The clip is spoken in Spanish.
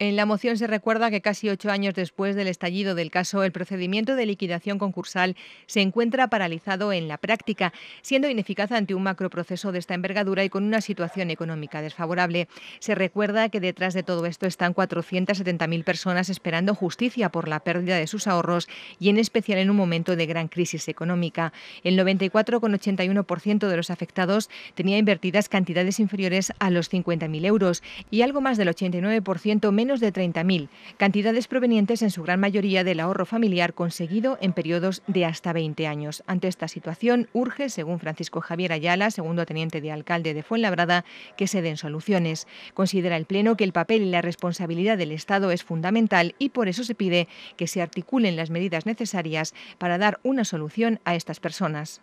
En la moción se recuerda que casi ocho años después del estallido del caso, el procedimiento de liquidación concursal se encuentra paralizado en la práctica, siendo ineficaz ante un macroproceso de esta envergadura y con una situación económica desfavorable. Se recuerda que detrás de todo esto están 470.000 personas esperando justicia por la pérdida de sus ahorros y en especial en un momento de gran crisis económica. El 94,81% de los afectados tenía invertidas cantidades inferiores a los 50.000 euros y algo más del 89% menos de 30.000, cantidades provenientes en su gran mayoría del ahorro familiar conseguido en periodos de hasta 20 años. Ante esta situación, urge, según Francisco Javier Ayala, segundo teniente de alcalde de Fuenlabrada, que se den soluciones. Considera el Pleno que el papel y la responsabilidad del Estado es fundamental y por eso se pide que se articulen las medidas necesarias para dar una solución a estas personas.